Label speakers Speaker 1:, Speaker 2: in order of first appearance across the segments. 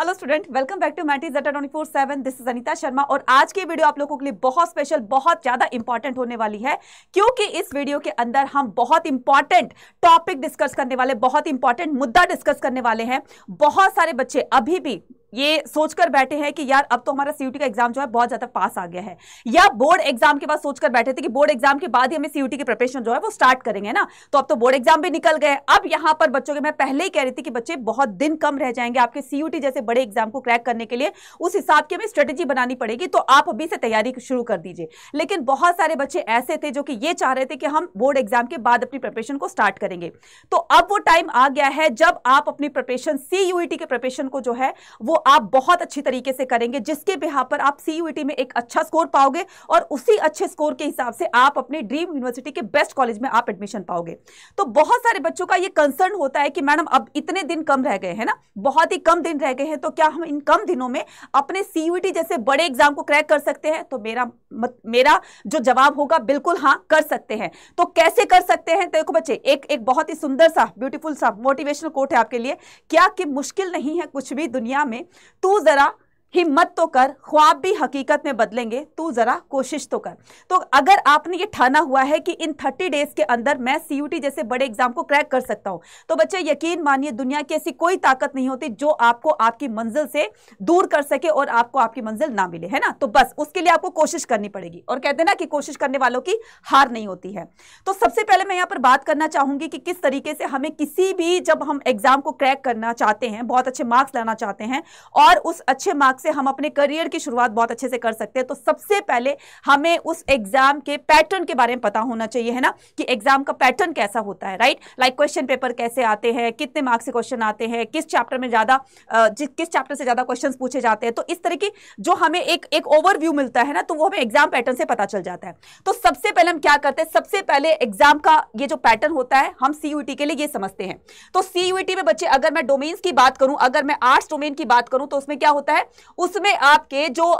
Speaker 1: hello student welcome back to मैटी जटा twenty four seven this is Anita Sharma और आज की वीडियो आप लोगों के लिए बहुत स्पेशल बहुत ज़्यादा इंपॉर्टेंट होने वाली है क्योंकि इस वीडियो के अंदर हम बहुत इंपॉर्टेंट टॉपिक डिस्कस करने वाले बहुत इंपॉर्टेंट मुद्दा डिस्कस करने वाले हैं बहुत सारे बच्चे अभी भी ये सोचकर बैठे हैं कि यार अब तो हमारा सीयूटी का एग्जाम जो है बहुत ज्यादा पास आ गया है या बोर्ड एग्जाम के बाद सोचकर बैठे थे कि बोर्ड एग्जाम के बाद ही हमें सीयूटी की प्रिपरेशन जो है वो स्टार्ट करेंगे ना तो अब तो बोर्ड एग्जाम भी निकल गए अब यहां पर बच्चों के मैं पहले ही कह रही थी कि बच्चे बहुत दिन कम रह जाएंगे आपके सीयूटी जैसे बड़े एग्जाम को क्रैक करने के लिए उस हिसाब की हमें स्ट्रेटेजी बनानी पड़ेगी तो आप अभी से तैयारी शुरू कर दीजिए लेकिन बहुत सारे बच्चे ऐसे थे जो कि ये चाह रहे थे कि हम बोर्ड एग्जाम के बाद अपनी प्रिपरेशन को स्टार्ट करेंगे तो अब वो टाइम आ गया है जब आप अपनी प्रिपरेशन सीयूटी के प्रिपरेशन को जो है वो आप बहुत अच्छी तरीके से करेंगे जिसके बिहार पर आप सी में एक अच्छा स्कोर पाओगे और उसी अच्छे स्कोर के हिसाब से आप अपने ड्रीम यूनिवर्सिटी के बेस्ट कॉलेज में आप एडमिशन पाओगे तो बहुत सारे बच्चों का ये कंसर्न होता है कि मैडम अब इतने दिन कम रह गए हैं ना बहुत ही कम दिन रह गए हैं तो क्या हम इन कम दिनों में अपने सी जैसे बड़े एग्जाम को क्रैक कर सकते हैं तो मेरा मत, मेरा जो जवाब होगा बिल्कुल हाँ कर सकते हैं तो कैसे कर सकते हैं देखो बच्चे एक एक बहुत ही सुंदर सा ब्यूटीफुल सा मोटिवेशनल कोट है आपके लिए क्या कि मुश्किल नहीं है कुछ भी दुनिया में तू जरा हिम्मत तो कर ख्वाब भी हकीकत में बदलेंगे तू ज़रा कोशिश तो कर तो अगर आपने ये ठाना हुआ है कि इन थर्टी डेज़ के अंदर मैं सी जैसे बड़े एग्जाम को क्रैक कर सकता हूं तो बच्चे यकीन मानिए दुनिया की ऐसी कोई ताकत नहीं होती जो आपको आपकी मंजिल से दूर कर सके और आपको आपकी मंजिल ना मिले है ना तो बस उसके लिए आपको कोशिश करनी पड़ेगी और कहते हैं ना कि कोशिश करने वालों की हार नहीं होती है तो सबसे पहले मैं यहाँ पर बात करना चाहूंगी कि किस तरीके से हमें किसी भी जब हम एग्ज़ाम को क्रैक करना चाहते हैं बहुत अच्छे मार्क्स लाना चाहते हैं और उस अच्छे मार्क्स मार्क्स से हम अपने करियर की शुरुआत बहुत अच्छे से कर सकते हैं तो सबसे पहले हमें उस एग्जाम के पैटर्न के बारे में पता होना चाहिए है ना कि एग्जाम का पैटर्न कैसा होता है राइट लाइक क्वेश्चन पेपर कैसे आते हैं कितने मार्क्स से क्वेश्चन आते हैं किस चैप्टर में ज़्यादा किस चैप्टर से ज़्यादा क्वेश्चन पूछे जाते हैं तो इस तरह की जो हमें एक एक ओवरव्यू मिलता है ना तो वो हमें एग्जाम पैटर्न से पता चल जाता है तो सबसे पहले हम क्या करते हैं सबसे पहले एग्जाम का ये जो पैटर्न होता है हम सीयूटी के लिए ये समझते हैं तो सीयूटी में बच्चे अगर मैं डोमेन्स की बात करूं अगर मैं आर्ट्स डोमेन की बात करूं तो उसमें क्या होता है उसमें आपके जो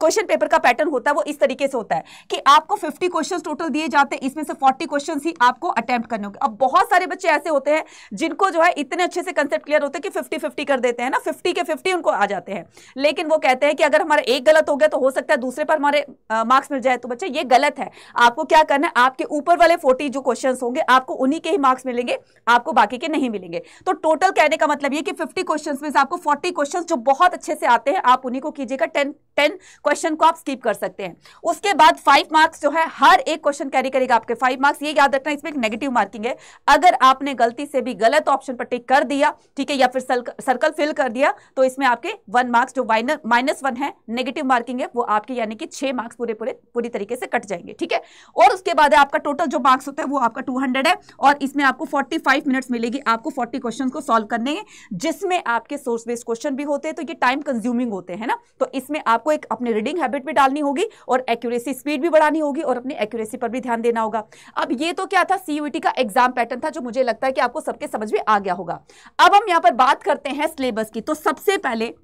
Speaker 1: क्वेश्चन पेपर का पैटर्न होता है वो इस तरीके से होता है कि आपको 50 क्वेश्चंस टोटल दिए जाते हैं इसमें से 40 क्वेश्चंस ही आपको अटेम्प्ट करने होंगे अब बहुत सारे बच्चे ऐसे होते हैं जिनको जो है इतने अच्छे से कंसेप्ट क्लियर होते हैं कि 50 50 कर देते हैं ना 50 के 50 उनको आ जाते हैं लेकिन वो कहते हैं कि अगर हमारा एक गलत हो गया तो हो सकता है दूसरे पर हमारे मार्क्स मिल जाए तो बच्चे ये गलत है आपको क्या करना है आपके ऊपर वाले फोर्टी जो क्वेश्चन होंगे आपको उन्हीं के ही मार्क्स मिलेंगे आपको बाकी के नहीं मिलेंगे तो टोटल कहने का मतलब ये कि फिफ्टी क्वेश्चन में आपको फोर्टी क्वेश्चन जो बहुत अच्छे से आते हैं आप उन्हीं को कीजिएगा टेन टेन क्वेश्चन को आप स्किप कर सकते हैं उसके बाद फाइव मार्क्स जो है हर एक क्वेश्चन कैरी करेगा आपके फाइव मार्क्स ये याद रखना इसमें एक नेगेटिव मार्किंग है अगर आपने गलती से भी गलत ऑप्शन पर टिक कर दिया ठीक है या फिर सर्कल फिल कर दिया तो इसमें आपके वन मार्क्स जो माइनस वन है नेगेटिव मार्किंग है वो आपके यानी कि छह मार्क्स पूरे पूरे पूरी तरीके से कट जाएंगे ठीक है और उसके बाद आपका टोटल जो मार्क्स होता है वो आपका टू है और इसमें आपको फोर्टी मिनट्स मिलेगी आपको फोर्टी क्वेश्चन को सोल्व करने जिसमें आपके सोर्स बेस्ड क्वेश्चन भी होते हैं तो ये टाइम कंज्यूमिंग होते हैं ना तो इसमें आपको एक अपने रीडिंग हैबिट भी डालनी होगी और एक्यूरेसी स्पीड भी बढ़ानी होगी और अपनी एक्यूरेसी पर भी ध्यान देना होगा अब ये तो क्या था सीयूटी का एग्जाम पैटर्न था जो मुझे लगता है कि आपको सबके समझ में आ गया होगा अब हम यहाँ पर बात करते हैं सिलेबस की तो सबसे पहले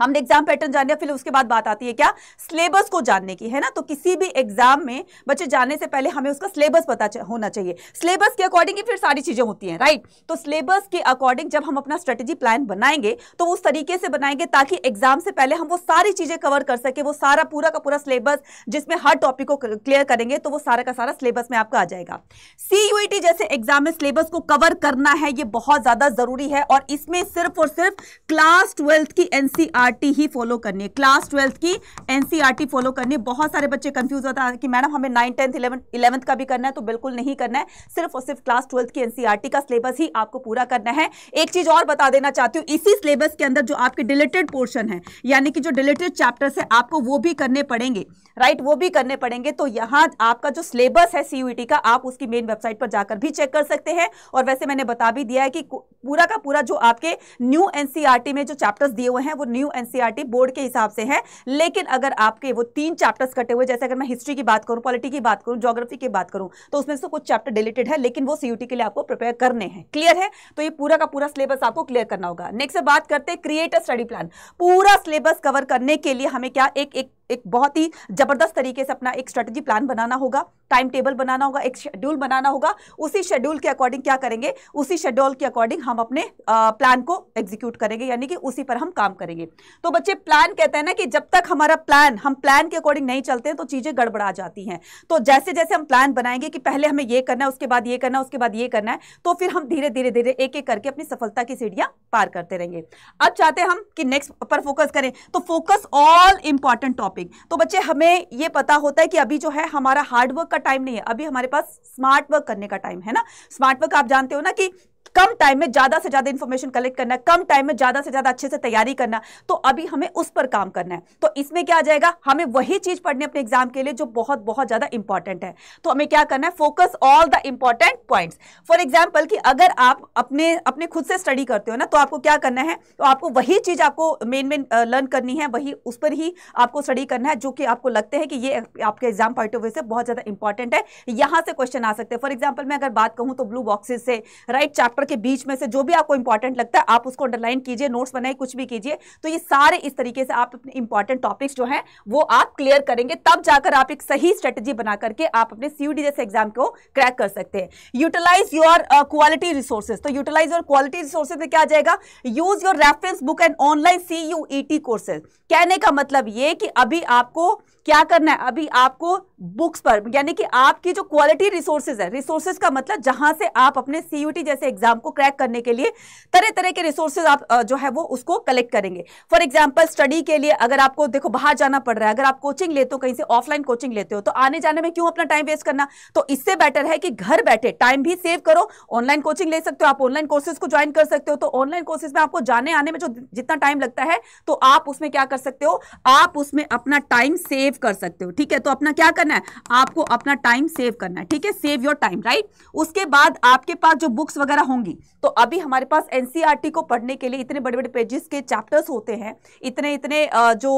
Speaker 1: हमने एग्जाम पैटर्न जाने फिर उसके बाद बात आती है क्या सिलेबस को जानने की है ना तो किसी भी एग्जाम में बच्चे जाने से पहले हमें उसका सिलेबस पता होना चाहिए सिलेबस के अकॉर्डिंग ही फिर सारी चीजें होती हैं राइट तो सिलेबस के अकॉर्डिंग जब हम अपना स्ट्रेटेजी प्लान बनाएंगे तो उस तरीके से बनाएंगे ताकि एग्जाम से पहले हम वो सारी चीजें कवर कर सके वो सारा पूरा का पूरा सिलेबस जिसमें हर टॉपिक को क्लियर करेंगे तो वो सारा का सारा सिलेबस में आपका आ जाएगा सीयूईटी e जैसे एग्जाम में सिलेबस को कवर करना है ये बहुत ज्यादा जरूरी है और इसमें सिर्फ और सिर्फ क्लास ट्वेल्थ की एनसीआर एनसीईआरटी ही फॉलो करनी है क्लास ट्वेल्थ की एनसीईआरटी फॉलो करनी है बहुत सारे बच्चे कंफ्यूज होता है कि मैडम हमें नाइन टेंथ इलेवंथ का भी करना है तो बिल्कुल नहीं करना है सिर्फ और सिर्फ क्लास ट्वेल्थ की एनसीईआरटी का सिलेबस ही आपको पूरा करना है एक चीज और बता देना चाहती हूँ इसी सिलेबस के अंदर जो आपके डिलेटेड पोर्शन है यानी कि जो डिलेटेड चैप्टर्स है आपको वो भी करने पड़ेंगे राइट वो भी करने पड़ेंगे तो यहाँ आपका जो सिलेबस है सीयूईटी का आप उसकी मेन वेबसाइट पर जाकर भी चेक कर सकते हैं और वैसे मैंने बता भी दिया है कि पूरा का पूरा जो आपके न्यू एनसीईआरटी में जो चैप्टर्स दिए हुए हैं वो न्यू एनसीईआरटी बोर्ड के हिसाब से है लेकिन अगर आपके वो तीन चैप्टर्स कटे हुए जैसे अगर मैं हिस्ट्री की बात करूं पॉलिटी की बात करूं जोग्राफी की बात करूं तो उसमें से कुछ चैप्टर डिलीटेड है लेकिन वो सीयूटी के लिए आपको प्रिपेयर करने हैं क्लियर है तो ये पूरा का पूरा सिलेबस आपको क्लियर करना होगा नेक्स्ट बात करते हैं क्रिएट स्टडी प्लान पूरा सिलेबस कवर करने के लिए हमें क्या एक एक एक बहुत ही ज़बरदस्त तरीके से अपना एक स्ट्रेटजी प्लान बनाना होगा टाइम टेबल बनाना होगा एक शेड्यूल बनाना होगा उसी शेड्यूल के अकॉर्डिंग क्या करेंगे उसी शेड्यूल के अकॉर्डिंग हम अपने प्लान को एग्जीक्यूट करेंगे यानी कि उसी पर हम काम करेंगे तो बच्चे प्लान कहते हैं ना कि जब तक हमारा प्लान हम प्लान के अकॉर्डिंग नहीं चलते हैं तो चीज़ें गड़बड़ा जाती हैं तो जैसे जैसे हम प्लान बनाएंगे कि पहले हमें यह करना है उसके बाद ये करना है उसके बाद ये करना है तो फिर हम धीरे धीरे धीरे एक एक करके अपनी सफलता की सीढ़ियां पार करते रहेंगे अब चाहते हैं हम कि नेक्स्ट पर फोकस करें तो focus all important topic shopping तो बच्चे हमें ये पता होता है कि अभी जो है हमारा हार्डवर्क का टाइम नहीं है अभी हमारे पास स्मार्ट वर्क करने का टाइम है ना स्मार्ट वर्क आप जानते हो ना कि कम टाइम में ज्यादा से ज्यादा इन्फॉर्मेशन कलेक्ट करना है कम टाइम में ज्यादा से ज्यादा अच्छे से तैयारी करना तो अभी हमें उस पर काम करना है तो इसमें क्या आ जाएगा हमें वही चीज पढ़नी अपने एग्जाम के लिए जो बहुत बहुत ज्यादा इंपॉर्टेंट है तो हमें क्या करना है focus all the important point for example कि अगर आप अपने अपने खुद से स्टडी करते हो ना तो आपको क्या करना है तो आपको वही चीज आपको मेन मेन लर्न करनी है वही उस पर ही आपको स्टडी करना है जो कि आपको लगते हैं कि ये आपके एग्जाम पॉइंट ऑफ व्यू से बहुत ज्यादा इंपॉर्टेंट है यहां से क्वेश्चन आ सकते हैं फॉर एग्जाम्पल मैं अगर बात कहूँ तो ब्लू बॉक्सेज से राइट right, चैप्टर के बीच में से जो भी आपको इंपॉर्टेंट लगता है आप उसको अंडरलाइन कीजिए नोट्स बनाए कुछ भी कीजिए तो ये सारे इस तरीके से आप अपने इंपॉर्टेंट टॉपिक्स जो हैं वो आप क्लियर करेंगे तब जाकर आप एक सही स्ट्रेटेजी बना करके आप अपने सीयूडी जैसे एग्जाम को क्रैक कर सकते हैं यूटिलाइज योर क्वालिटी रिसोर्सेज तो यूटिलाइज योर क्वालिटी रिसोर्सेज में क्या जाएगा use your reference book and online C courses कहने का मतलब ये कि अभी आपको क्या करना है अभी आपको बुक्स पर यानी कि आपकी जो क्वालिटी रिसोर्सेज है रिसोर्सेज का मतलब जहां से आप अपने सीयूटी जैसे एग्जाम एग्जाम को क्रैक करने के लिए तरह तरह के रिसोर्सेज आप जो है वो उसको कलेक्ट करेंगे फॉर एग्जाम्पल स्टडी के लिए अगर आपको देखो बाहर जाना पड़ रहा है अगर आप कोचिंग लेते हो कहीं से ऑफलाइन कोचिंग लेते हो तो आने जाने में क्यों अपना टाइम वेस्ट करना तो इससे बेटर है कि घर बैठे टाइम भी सेव करो ऑनलाइन कोचिंग ले सकते हो आप ऑनलाइन कोर्सेज को ज्वाइन कर सकते हो तो ऑनलाइन कोर्सेज में आपको जाने आने में जो जितना टाइम लगता है तो आप उसमें क्या कर सकते हो आप उसमें अपना टाइम सेव कर सकते हो ठीक है तो अपना क्या करना है आपको अपना टाइम सेव करना है ठीक है सेव योर टाइम राइट उसके बाद आपके पास जो बुक्स वगैरह होंगी तो अभी हमारे पास एनसीईआरटी e को पढ़ने के लिए इतने बड़े बड़े पेजेस के चैप्टर्स होते हैं इतने इतने जो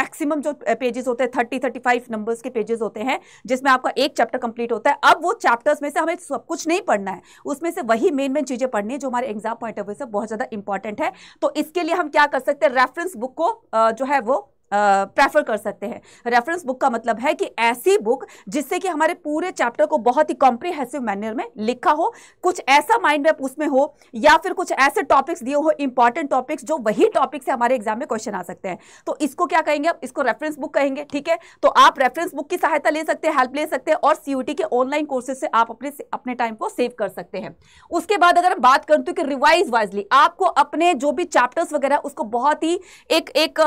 Speaker 1: मैक्सिमम जो पेजेस होते हैं थर्टी थर्टी फाइव नंबर्स के पेजेस होते हैं जिसमें आपका एक चैप्टर कंप्लीट होता है अब वो चैप्टर्स में से हमें सब कुछ नहीं पढ़ना है उसमें से वही मेन मेन चीज़ें पढ़नी है जो हमारे एग्जाम पॉइंट ऑफ व्यू से बहुत ज़्यादा इंपॉर्टेंट है तो इसके लिए हम क्या कर सकते हैं रेफरेंस बुक को जो है वो प्रेफर कर सकते हैं रेफरेंस बुक का मतलब है कि ऐसी बुक जिससे कि हमारे पूरे चैप्टर को बहुत ही कॉम्प्रिहेंसिव मैनर में लिखा हो कुछ ऐसा माइंड मैप उसमें हो या फिर कुछ ऐसे टॉपिक्स दिए हो इंपॉर्टेंट टॉपिक्स जो वही टॉपिक से हमारे एग्जाम में क्वेश्चन आ सकते हैं तो इसको क्या कहेंगे आप इसको रेफरेंस बुक कहेंगे ठीक है तो आप रेफरेंस बुक की सहायता ले सकते हैं हेल्प ले सकते हैं और सीयूटी के ऑनलाइन कोर्सेज से आप अपने अपने टाइम को सेव कर सकते हैं उसके बाद अगर हम बात करते हैं तो कि रिवाइज वाइजली आपको अपने जो भी चैप्टर्स वगैरह उसको बहुत ही एक एक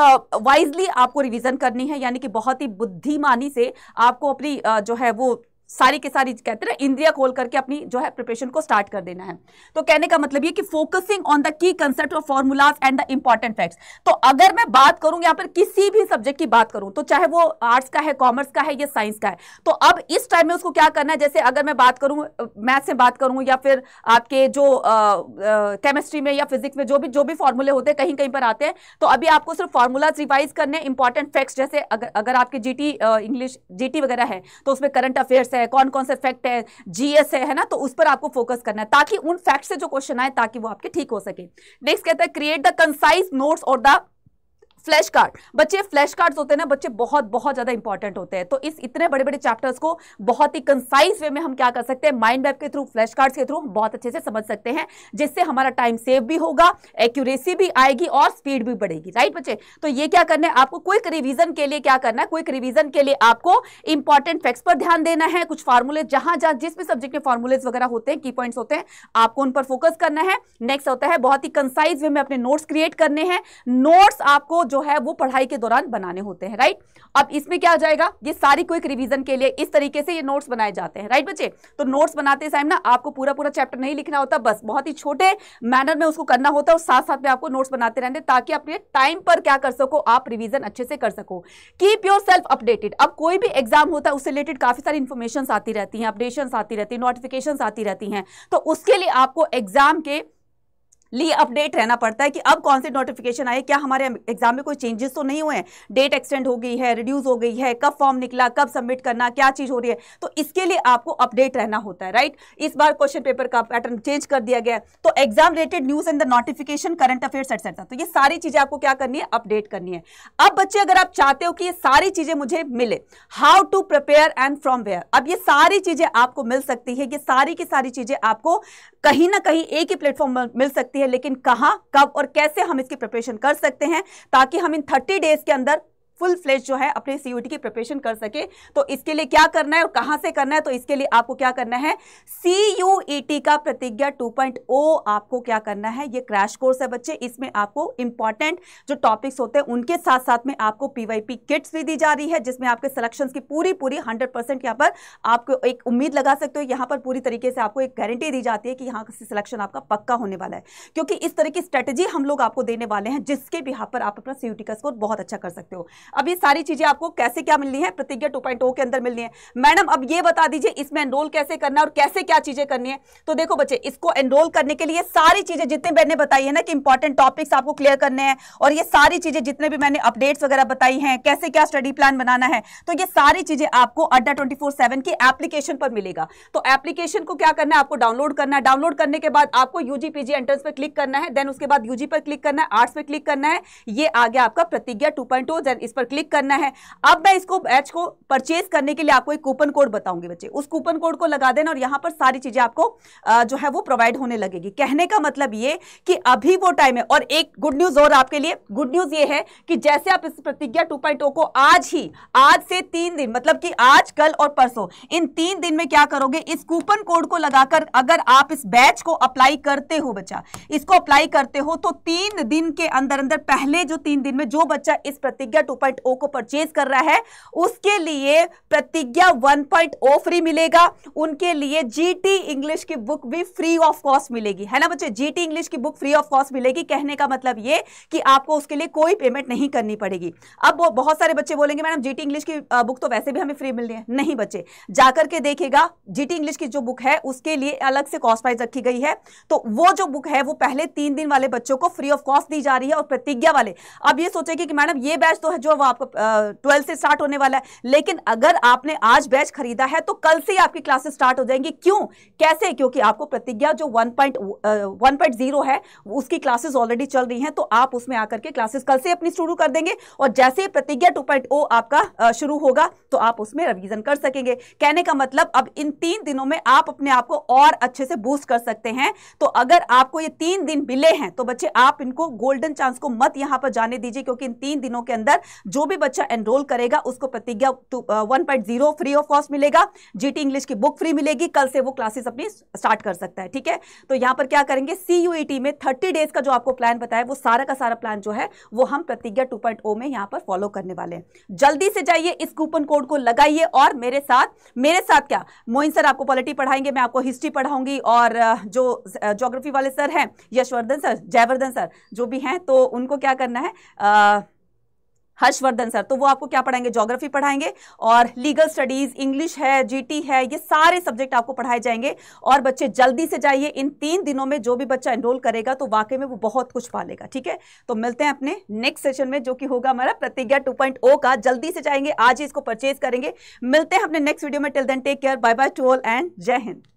Speaker 1: वाइजली आपको रिवीजन करनी है यानी कि बहुत ही बुद्धिमानी से आपको अपनी जो है वो सारी के सारी कहते हैं ना इंद्रिया खोल करके अपनी जो है प्रिपरेशन को स्टार्ट कर देना है तो कहने का मतलब ये कि focusing on the key concept और formulas and the important facts तो अगर मैं बात करूं यहां पर किसी भी सब्जेक्ट की बात करूं तो चाहे वो आर्ट्स का है कॉमर्स का है या साइंस का है तो अब इस टाइम में उसको क्या करना है जैसे अगर मैं बात करूं मैथ से बात करूं या फिर आपके जो केमिस्ट्री में या फिजिक्स में जो भी जो भी फॉर्मूले होते हैं कहीं कहीं पर आते हैं तो अभी आपको सिर्फ फॉर्मूलाज रिवाइज करने इंपॉर्टेंट फैक्ट्स जैसे अगर अगर आपके टी इंग्लिश टी वगैरह है तो उसमें करंट अफेयर्स है है कौन कौन से फैक्ट है जीएस है है ना तो उस पर आपको फोकस करना है ताकि उन फैक्ट से जो क्वेश्चन आए ताकि वो आपके ठीक हो सके नेक्स्ट कहता है क्रिएट द कंसाइज नोट्स और द फ्लैश कार्ड बच्चे फ्लैश कार्ड्स होते हैं ना बच्चे बहुत बहुत ज़्यादा इंपॉर्टेंट होते हैं तो इस इतने बड़े बड़े चैप्टर्स को बहुत ही कंसाइज वे में हम क्या कर सकते हैं माइंड मैप के थ्रू फ्लैश कार्ड्स के थ्रू हम बहुत अच्छे से समझ सकते हैं जिससे हमारा टाइम सेव भी होगा एक्यूरेसी भी आएगी और स्पीड भी बढ़ेगी राइट बच्चे तो ये क्या करना है आपको क्विक रिविजन के लिए क्या करना है क्विक रिविजन के लिए आपको इंपॉर्टेंट फैक्ट्स पर ध्यान देना है कुछ फार्मूले जहां जहां जिस भी सब्जेक्ट में फार्मूलेज वगैरह होते हैं की पॉइंट्स होते हैं आपको उन पर फोकस करना है नेक्स्ट होता है बहुत ही कंसाइज वे में अपने नोट्स क्रिएट करने हैं नोट्स आपको जो है वो पढ़ाई के दौरान बनाने होते हैं राइट अब इसमें क्या आ जाएगा ये सारी क्विक रिवीजन के लिए इस तरीके से ये नोट्स बनाए जाते हैं राइट बच्चे तो नोट्स बनाते टाइम ना आपको पूरा पूरा चैप्टर नहीं लिखना होता बस बहुत ही छोटे मैनर में उसको करना होता है और साथ साथ में आपको नोट्स बनाते रहते ताकि अपने टाइम पर क्या कर सको आप रिविजन अच्छे से कर सको कीप योर अपडेटेड अब कोई भी एग्जाम होता है उससे रिलेटेड काफी सारी इन्फॉर्मेशन आती रहती है अपडेशन आती रहती है नोटिफिकेशन आती रहती हैं तो उसके लिए आपको एग्जाम के लिए अपडेट रहना पड़ता है कि अब कौन से नोटिफिकेशन आए क्या हमारे एग्जाम में कोई चेंजेस तो नहीं हुए हैं डेट एक्सटेंड हो गई है रिड्यूस हो गई है कब फॉर्म निकला कब सबमिट करना क्या चीज़ हो रही है तो इसके लिए आपको अपडेट रहना होता है राइट इस बार क्वेश्चन पेपर का पैटर्न चेंज कर दिया गया तो exam related news and the notification current affair etcetera तो ये सारी चीज़ें आपको क्या करनी है अपडेट करनी है अब बच्चे अगर आप चाहते हो कि ये सारी चीज़ें मुझे मिले how to prepare and from where अब ये सारी चीज़ें आपको मिल सकती है ये सारी की सारी चीज़ें आपको कहीं ना कहीं एक ही प्लेटफॉर्म मिल सकती है है लेकिन कहाँ कब और कैसे हम इसकी प्रिपरेशन कर सकते हैं ताकि हम इन थर्टी डेज के अंदर फुल फ्लेज जो है अपने सीयूटी की प्रिपरेशन कर सके तो इसके लिए क्या करना है और कहां से करना है तो इसके लिए आपको क्या करना है सीयूईटी e का प्रतिज्ञा 2.0 आपको क्या करना है ये क्रैश कोर्स है बच्चे इसमें आपको इंपॉर्टेंट जो टॉपिक्स होते हैं उनके साथ साथ में आपको पीवाईपी किट्स भी दी जा रही है जिसमें आपके सिलेक्शन की पूरी पूरी हंड्रेड परसेंट पर आपको एक उम्मीद लगा सकते हो यहां पर पूरी तरीके से आपको एक गारंटी दी जाती है कि यहां से सिलेक्शन आपका पक्का होने वाला है क्योंकि इस तरह की स्ट्रेटेजी हम लोग आपको देने वाले हैं जिसके बिहार पर आप अपना सीयूटी का स्कोर बहुत अच्छा कर सकते हो अब ये सारी चीजें आपको कैसे क्या मिलनी है प्रतिज्ञा टू oh के अंदर मिलनी है मैडम अब ये बता दीजिए इसमें एनरोल कैसे करना है और कैसे क्या चीजें करनी है तो देखो बच्चे इसको एनरोल करने के लिए सारी चीजें जितने मैंने बताई है ना कि इंपॉर्टेंट टॉपिक्स आपको क्लियर करने हैं और ये सारी चीजें जितने भी मैंने अपडेट्स वगैरह बताई हैं कैसे क्या स्टडी प्लान बनाना है तो ये सारी चीजें आपको अड्डा ट्वेंटी की एप्लीकेशन पर मिलेगा तो एप्लीकेशन को क्या करना है आपको डाउनलोड करना है डाउनलोड करने के बाद आपको यूजीपीजी एंट्रेंस पर क्लिक करना है देन उसके बाद यूजी पर क्लिक करना है आर्ट्स पर क्लिक करना है ये आ गया आपका प्रतिज्ञा टू पॉइंट इस पर क्लिक करना है अब मैं इसको बैच को परचेज करने के लिए आपको एक कूपन कोड बताऊंगी बच्चे उस कूपन कोड को लगा देना और यहां पर सारी चीज़ें आपको जो है वो प्रोवाइड होने लगेगी कहने का मतलब ये कि अभी वो टाइम है और एक गुड न्यूज़ और आपके लिए गुड न्यूज़ ये है कि जैसे आप इस प्रतिज्ञा टू oh को आज ही आज से तीन दिन मतलब कि आज कल और परसों इन तीन दिन में क्या करोगे इस कूपन कोड को लगाकर अगर आप इस बैच को अप्लाई करते हो बच्चा इसको अप्लाई करते हो तो तीन दिन के अंदर अंदर पहले जो तीन दिन में जो बच्चा इस प्रतिज्ञा टू 1.0 को परचेज कर रहा है उसके लिए प्रतिज्ञा 1.0 फ्री मिलेगा उनके लिए जीटी इंग्लिश की बुक भी फ्री ऑफ कॉस्ट मिलेगी है ना बच्चे जीटी इंग्लिश की बुक फ्री ऑफ कॉस्ट मिलेगी कहने का मतलब ये कि आपको उसके लिए कोई पेमेंट नहीं करनी पड़ेगी अब बहुत सारे बच्चे बोलेंगे मैडम जीटी इंग्लिश की बुक तो वैसे भी हमें फ्री मिल रही है नहीं बच्चे जाकर के देखेगा जीटी इंग्लिश की जो बुक है उसके लिए अलग से कॉस्ट प्राइस रखी गई है तो वो जो बुक है वो पहले तीन दिन वाले बच्चों को फ्री ऑफ कॉस्ट दी जा रही है और प्रतिज्ञा वाले अब ये सोचेगी कि मैडम ये बैच तो है जो होगा तो वो आपको ट्वेल्थ से स्टार्ट होने वाला है लेकिन अगर आपने आज बैच खरीदा है तो कल से आपकी क्लासेस स्टार्ट हो जाएंगी क्यों कैसे क्योंकि आपको प्रतिज्ञा जो वन पॉइंट है उसकी क्लासेस ऑलरेडी चल रही हैं तो आप उसमें आकर के क्लासेस कल से अपनी शुरू कर देंगे और जैसे ही प्रतिज्ञा टू आपका शुरू होगा तो आप उसमें रिविजन कर सकेंगे कहने का मतलब अब इन तीन दिनों में आप अपने आप को और अच्छे से बूस्ट कर सकते हैं तो अगर आपको ये तीन दिन मिले हैं तो बच्चे आप इनको गोल्डन चांस को मत यहां पर जाने दीजिए क्योंकि इन तीन दिनों के अंदर जो भी बच्चा एनरोल करेगा उसको Pratigya one point zero free of cost मिलेगा जीटी इंग्लिश की बुक फ्री मिलेगी कल से वो क्लासेस अपनी स्टार्ट कर सकता है ठीक है तो यहाँ पर क्या करेंगे सी e में थर्टी डेज का जो आपको प्लान बताया वो सारा का सारा प्लान जो है वो हम प्रतिज्ञा टू oh में यहाँ पर फॉलो करने वाले हैं जल्दी से जाइए इस कूपन कोड को लगाइए और मेरे साथ मेरे साथ क्या मोइन सर आपको पॉलिटी पढ़ाएंगे मैं आपको हिस्ट्री पढ़ाऊंगी और uh, जो जोग्राफी uh, वाले सर हैं यशवर्धन सर जयवर्धन सर जो भी हैं तो उनको क्या करना है आ, uh, हर्षवर्धन सर तो वो आपको क्या पढ़ाएंगे ज्योग्राफी पढ़ाएंगे और लीगल स्टडीज इंग्लिश है जीटी है ये सारे सब्जेक्ट आपको पढ़ाए जाएंगे और बच्चे जल्दी से जाइए इन तीन दिनों में जो भी बच्चा एनरोल करेगा तो वाकई में वो बहुत कुछ पालेगा ठीक है तो मिलते हैं अपने नेक्स्ट सेशन में जो कि होगा हमारा प्रतिज्ञा टू oh का जल्दी से जाएंगे आज ही इसको परचेज करेंगे मिलते हैं अपने नेक्स्ट वीडियो में till then take care bye bye to all and Jai Hind